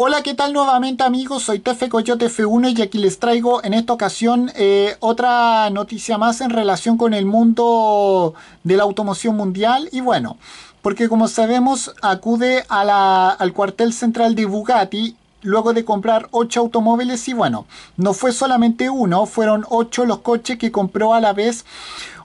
Hola, ¿qué tal nuevamente amigos? Soy Tefe Coyote F1 y aquí les traigo en esta ocasión eh, otra noticia más en relación con el mundo de la automoción mundial. Y bueno, porque como sabemos acude al cuartel central de Bugatti luego de comprar 8 automóviles y bueno, no fue solamente uno, fueron 8 los coches que compró a la vez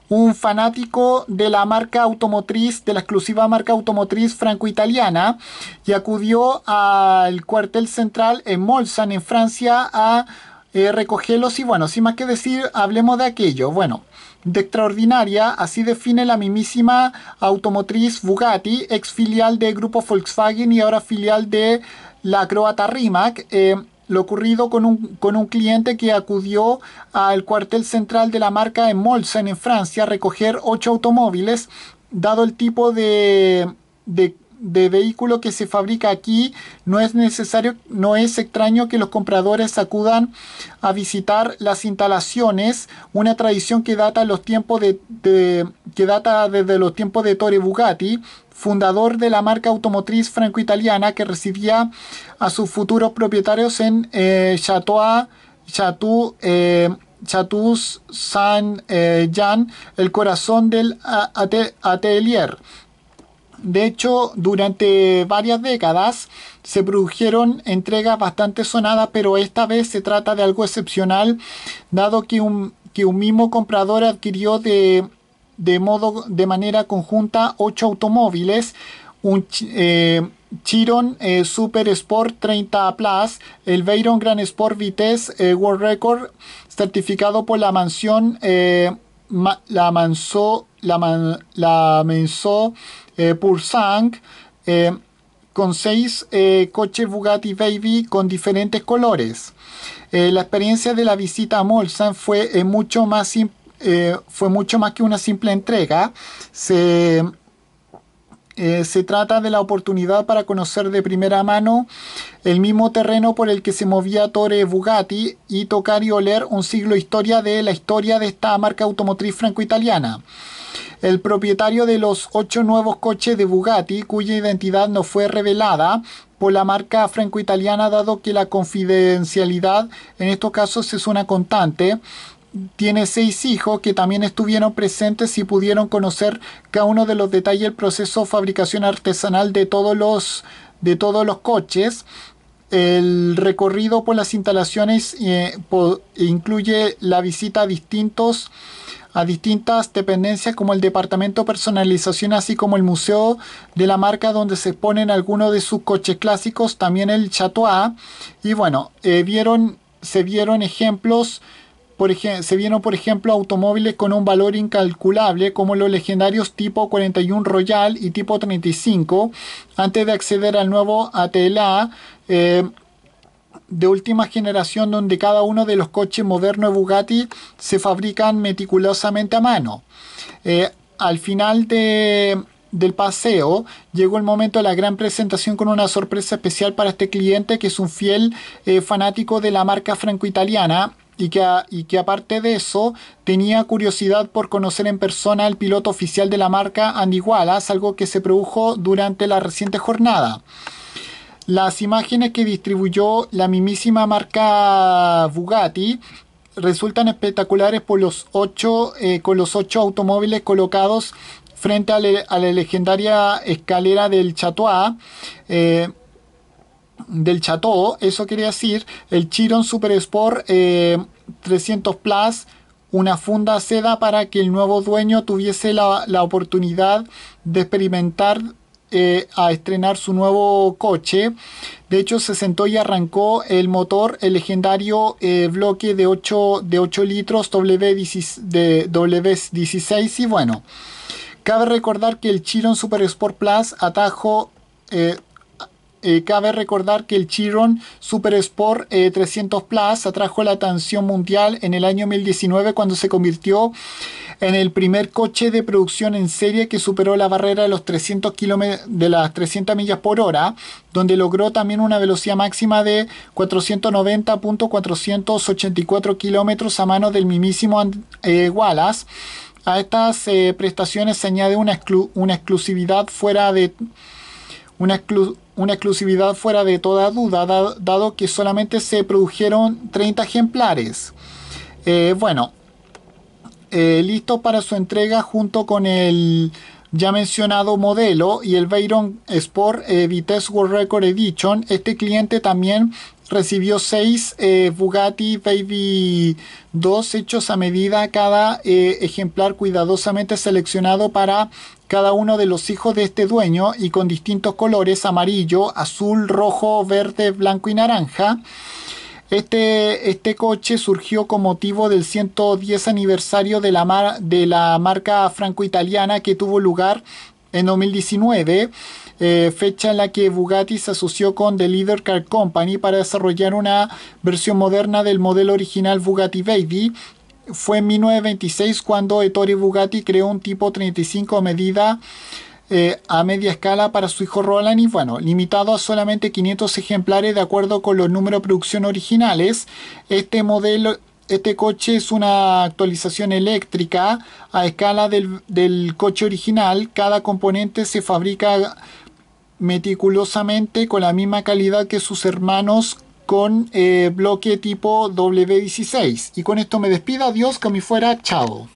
un fanático de la marca automotriz, de la exclusiva marca automotriz franco-italiana, y acudió al cuartel central en Molsan, en Francia, a eh, recogerlos. Y bueno, sin más que decir, hablemos de aquello. Bueno, de extraordinaria, así define la mismísima automotriz Bugatti, ex filial de Grupo Volkswagen y ahora filial de la croata RIMAC. Eh, lo ocurrido con un, con un, cliente que acudió al cuartel central de la marca en Molsen, en Francia, a recoger ocho automóviles, dado el tipo de, de, de vehículo que se fabrica aquí, no es necesario, no es extraño que los compradores acudan a visitar las instalaciones, una tradición que data los tiempos de, que data desde los tiempos de Tore Bugatti, fundador de la marca automotriz franco-italiana que recibía a sus futuros propietarios en eh, Chateau, eh, Chateau Saint-Jean, el corazón del atelier. De hecho, durante varias décadas se produjeron entregas bastante sonadas, pero esta vez se trata de algo excepcional, dado que un, que un mismo comprador adquirió de, modo, de manera conjunta ocho automóviles, un eh, Chiron eh, Super Sport 30 Plus, el Veyron Grand Sport Vitesse eh, World Record, certificado por la mansión, la manso, la, eh, Pursang, eh, con seis eh, coches Bugatti Baby con diferentes colores. Eh, la experiencia de la visita a Molsan fue, mucho más fue mucho más que una simple entrega. Se, trata de la oportunidad para conocer de primera mano el mismo terreno por el que se movía Torre Bugatti y tocar y oler un siglo historia de la historia de esta marca automotriz franco-italiana el propietario de los ocho nuevos coches de Bugatti, cuya identidad no fue revelada por la marca franco-italiana, dado que la confidencialidad en estos casos es una constante, tiene seis hijos que también estuvieron presentes y pudieron conocer cada uno de los detalles del proceso de fabricación artesanal de todos los, de todos los coches. El recorrido por las instalaciones eh, incluye la visita a distintos a distintas dependencias como el departamento de personalización así como el museo de la marca donde se ponen algunos de sus coches clásicos también el A, y bueno eh, vieron se vieron ejemplos se vieron, por ejemplo, automóviles con un valor incalculable, como los legendarios tipo 41 Royal y tipo 35, antes de acceder al nuevo ATLA. Eh, de última generación donde cada uno de los coches modernos de Bugatti se fabrican meticulosamente a mano. Eh, al final del paseo llegó el momento de la gran presentación con una sorpresa especial para este cliente que es un fiel eh, fanático de la marca franco-italiana y que, aparte de eso tenía curiosidad por conocer en persona al piloto oficial de la marca Andy Wallace, algo que se produjo durante la reciente jornada. Las imágenes que distribuyó la mismísima marca Bugatti resultan espectaculares por los ocho, eh, con los ocho automóviles colocados frente a, la legendaria escalera del Chatois. Eh, del Chateau, eso quería decir el Chiron Super Sport 300 eh, Plus, una funda seda para que el nuevo dueño tuviese la, oportunidad de experimentar eh, a estrenar su nuevo coche. De hecho, se sentó y arrancó el motor, el legendario eh, bloque de 8, de 8 litros W16, y bueno. Cabe recordar que el Chiron Super Sport Plus atajo eh, cabe recordar que el Chiron Super Sport 300 eh, Plus atrajo la atención mundial en el año 2019 cuando se convirtió en el primer coche de producción en serie que superó la barrera de, los 300 de las 300 millas por hora, donde logró también una velocidad máxima de 490.484 kilómetros a mano del mismísimo eh, Wallace. A estas prestaciones se añade una, exclusividad fuera de una una exclusividad fuera de toda duda, dado que solamente se produjeron 30 ejemplares. Eh, bueno, eh, listo para su entrega junto con el ya mencionado modelo y el Veyron Sport eh, Vitesse World Record Edition. Este cliente también recibió seis eh, Bugatti Baby 2 hechos a medida, cada eh, ejemplar cuidadosamente seleccionado para cada uno de los hijos de este dueño y con distintos colores, amarillo, azul, rojo, verde, blanco y naranja. Este, este, coche surgió con motivo del 110 aniversario de la, marca franco-italiana que tuvo lugar en 2019, eh, fecha en la que Bugatti se asoció con The Leader Car Company para desarrollar una versión moderna del modelo original Bugatti Baby. Fue en 1926 cuando Ettore Bugatti creó un tipo 35 medida eh, a media escala para su hijo Roland y bueno, limitado a solamente 500 ejemplares de acuerdo con los números de producción originales. Este modelo este coche es una actualización eléctrica a escala del, coche original. Cada componente se fabrica meticulosamente con la misma calidad que sus hermanos con eh, bloque tipo W16. Y con esto me despido. Adiós, que me fuera. Chao.